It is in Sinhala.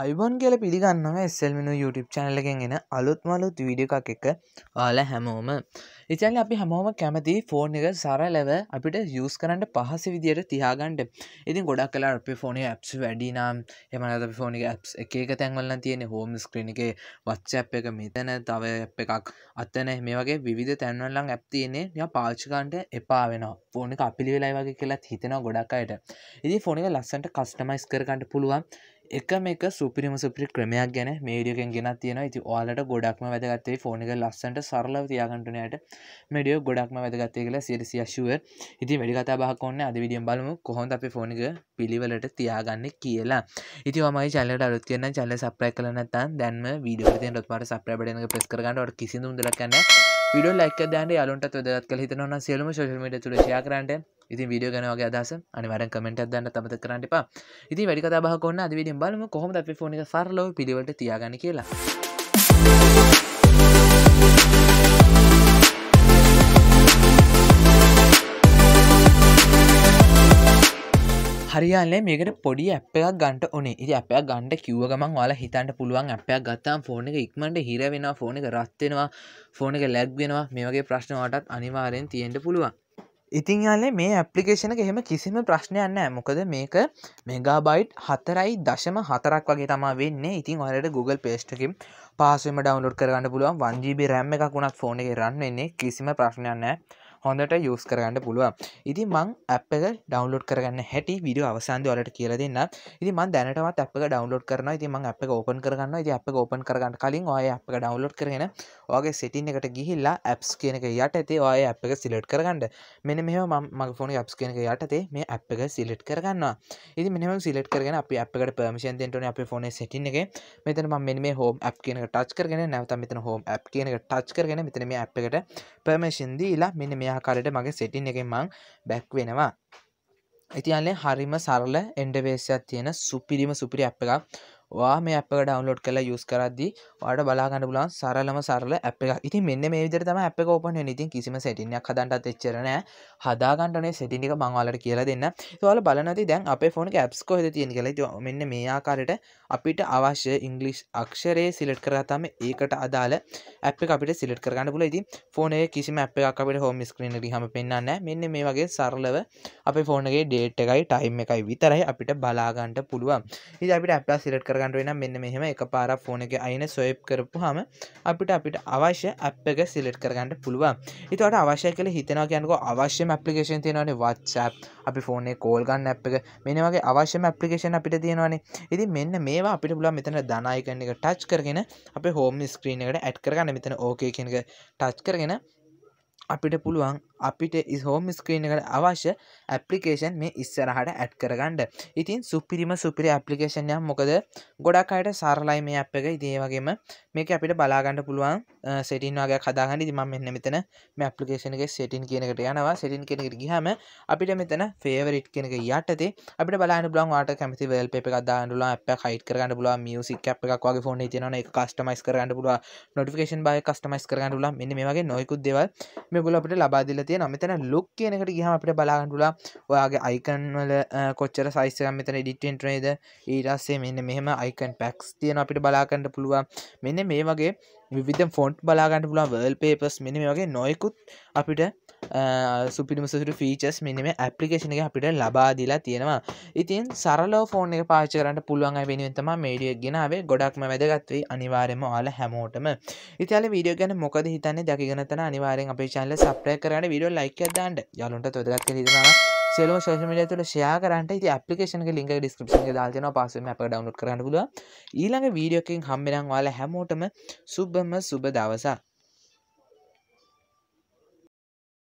අයිබොන් කියල පිළිගන්නම එස්සල්මිනු YouTube චැනල එකෙන් එෙන අලුත්මලුත් වීඩියක් එක ආල හැමෝම ඉතින් අපි හැමෝම කැමති ෆෝන් එක සරලව අපිට යස් කරන්න පහස විදියට තියාගන්ඩ ඉතින් ගොඩක් කලා අපි ෆෝන ඇ්ස් වැඩි නම් එමන ෆෝනි ඇ් එක තැන්වල තියෙන හෝම ස්ක්‍රීන එක වච්චප් එක මෙතන තව එකක් අත්තන මේ වගේ විධ තැන්වල්ලං ඇප් තියන්නේ ය පාච්චිකන්ට එපා වෙන ෆෝන අපිලි වෙලායි වගේ කියලත් හිතෙන ගොඩක් අයට ඉදි ෆෝනික ලස්සන්ට කස්ටමයිස් කරගන්නට පුළුවන් එකම එක සුපිරිම සුපිරි ක්‍රමයක් ගැන මේ විඩියෝකෙන් ගෙනත් තියෙන ඉති ඔයාලට ගොඩක්ම වැදගත්තේ ෆෝන් එක ලස්සන්ට සරලව තියාගන්නට මෙඩියෝ ගොඩක්ම වැදගත්තේ කියලා සියලසි අශුව ඉති වැඩි කතා බහක් ඔන්න අද විඩියම් බලමු කොහොඳ අපේ ෆෝන් එක පිළිවෙලට තියාගන්න කියලා ඉති මයි චල්ලට අලුත් කියන්න චල්ල සප්‍රයි කලනත්තන් දැන්ම වීඩියෝ තියෙන් ොත්මට සප්‍රබඩන ප්‍රස් කරගන්නට කිසිදු දුලක්න්න විඩිය ලක් දෑන යාලුන්ට ොදත් කල හිතන සියලම ශෂමට තුළ ශයාකරන්ට ඉති විඩිය ගැනගේ අදස අනිවර කමෙන්ට දන්න තමත කරන්නට පා ඉති වැඩි කතා බහකොන්න අද විඩින් බලම කොහොම අපි ෆෝනික සරලෝ පිළිවට තියාගන කියලා. හරියාලේ මේකට පොඩි අප එකක් ගන්ට ඕනේ ඉති අපයක් ගණඩ කිව ගමන් වාලා හිතන්ට පුළුවන් අපයක් ගත්තාම් ෆෝන එක ඉක්මට හිරවෙන ෆෝන එක රත්වෙනවා ෆෝන එක ලැක්වෙනවා මේගේ ප්‍රශ්නවටත් අනිවාරයෙන් තියෙන්ට පුළුවන් ඉතින් යාලේ මේ ඇපලිකේෂන එක එහෙම කිසිම ප්‍රශ්නයන්න මොකද මේක මෙගාබයිට් හතරයි දශම හතරක් වගේ තමා වෙන්නේ ඉතින් ඔලට Google පේස්ටකින් පාසුවම ඩවන්ලෝඩ් කරගන්න පුළුවන් වන්ජීබි රැම්ම එකක් වුණත් ෆෝන එක රන්න එන්නේ කිසිම ප්‍රශ්නයන්නෑ හොඳට යස් කරගන්න පුළුවන් ඉති මං අප එක ඩවන්ලෝඩ් කරගන්න හැටි විඩ අවසන්ද වලට කියල දෙන්න ඉති මන් දැනටමත් අප ඩවන්ලෝඩ් කරන ඉති මං අප ඕපන් කරගන්න ති අප ඕපන් කරගන්න කලින් ඔය අප ඩවන්ලෝඩ් කරගෙන ඔගේ සිටින් එකට ගිහිල්ලා ඇප්ස් කියනක යට ඇතේ ඔය අප එක සිලට් කරගන්න මෙන මෙහ මගේ ෆෝන අප්ස් කියනක යටතේ මේ අප එක සිලට් කරගන්නවා ඉති මෙම සිලට් කරගෙන අපි අපට පර්මිෂන් දෙටන අප ෆෝන සිටින් එක මෙතන මෙ මේ හෝම අප් කියනක ටච් කරගෙන නැවත මෙතන හෝම අප් කියනක ටච් කරගෙන මෙතන මේ අප් එකට පර්මේෂන්දී ලා මෙන්න මේ මෙයාකාරයට මගේ සෙටින් එක මං බැක් වෙනවා ඉතින්න්නේ හරිම සරල එන්ඩවේශයක් තියෙන සුපිරිම සුපිරි අප් එකක් වා මේ අප ඩවන්ලෝඩ් කලා යුස් කරදදි වාට බලාගන්න පුලන් සරලම සරල අප ඉති මෙන්න මේ විදරම අප කෝපන නති කිසිම සටිනයක් හදන්ටත් එච්චරන හදාගන්ටනේ සටිනික මංවාලට කියලා දෙන්න තුවල බලනති දැන් අප ෆෝන ඇප්ස්කෝ හද තියෙන කළ මෙන්න මේ ආකාරයට අපිට අවශ්‍ය ඉංගලිස් අක්ෂරයේ සිලට් කරතම ඒකට අදාල අප අපිට සිලට් කරගන්න පුල ඉති ෆෝනය කිසිම අප අපට හෝම ස්ක්‍රීන හම පෙන්න්න මෙන්න මේ වගේ සරලව අප ෆෝනගේ ඩේට් එකයි ටයිම් එකයි විතරයි අපිට බලාගන්ට පුළුවන් ඉ අපිට අප සිලට් කරග කරගන්නුවෙන මෙන්න මෙහෙම එක පාර ෆෝන එක අයින සොයප් කරපු හම අපිට අපිට අවශ්‍ය අප් එක සිලෙට් කරගන්නට පුළුවන් ඉතුවට අවශ්‍ය කළ හිතනවා කියනක අවශ්‍යම අපපලිකේෂන් තියෙනවන වත්සප් අපි ෆෝනේ කෝල්ගන්න ඇ් එක මෙන වගේ අවශ්‍යම අපපලිකේෂන් අපිට තියෙනවානේ ඉති මෙන්න මේවා අපිට පුලා මෙතන දනායකන එක ටච් කරගෙන අප හෝම ස්ක්‍රීන එකට ඇට් කරගන්න මෙතන ඕකේ කියනක ටච් කරගෙන අපිට පුළුවන් අපිට හෝම ස්ක්‍රීන කට අවශ්‍ය ඇපලිකේෂන් මේ ඉස්සරහට ඇට් කරගන්නඩ ඉතින් සුපිරිම සුපිරි ඇපලිකේෂන්යක් මොකද ගොඩක් අයට සාරලයි මේ අප එක ඉදේ වගේම මේක අපිට බලාගන්න පුළුවන් සෙටින් වගේ කදාගන්න දිම මෙන්න මෙතන මේ ඇපලිකේෂනගේ සෙටින් කියනකට යනවා සෙටින් කෙනෙකට ගහම අපිට මෙතන ෆේවරිට් කෙනක යටතේ අපට බලාන්න බලන් වාට කැමති වල් පෙ එකදාන්නල අප කයිට කරගන්න පුලා මියසික් අප එකක් වගේ ෆෝන තියන එක කස්ටමයිස් කරන්න පුලා නොටිකේන් බය කස්ටමයිස් කරගන්නුලා මෙන්න මේ වගේ නොයකුත් දෙවල් මේ ගොල අපට ලබාදිල තියෙන මෙතන ලොක් කියනකට ගහම අපට බලාගටුලා ඔයාගේ අයිකන්වල කොච්චර සයිස්සකම් මෙතන ඩිටෙන්ට්‍රේද ඊටස්සේ මෙන්න මෙහම අයිකන් පැක්ස් තියෙන අපිට බලාකන්නට පුළුවන් මෙන්න මේ වගේ විධ ෆොන්ට් බලාගන්න පුලා වර්ල් පේපස් මෙන මේ වගේ නොයකුත් අපිට සුපිරිමසුරු ෆීචස් මෙනම ඇපලිකේෂන එක අපිට ලබා දීලා තියෙනවා ඉතින් සරලෝ ෆෝන් එක පාච කරට පුළුවන් වෙනුවතම මේඩිය ගෙනාවේ ගොඩක්ම වැදගත්වී අනිවාරයම යාල හැමෝටම ඉතිල වීඩියෝ ගැන මොකද හිතන්න දකිගනතන අනිවාරෙන් අපේ චල්ල සප්‍රය කරන විඩියෝ ලයික දාන්ට යලුන්ට තොදගත් කිරීම සෙලම ශෂමල තුළ ෂයාකරට ති අපපිකේෂන ලින්ක ඩිස්ක්‍රපෂන් දාල්තන පසම අප ඩවනු් කරන්න පුල ඊළඟ වීඩියෝකින් හම්බෙනං වාල හැමෝටම සුබ්බම සුබ දවසා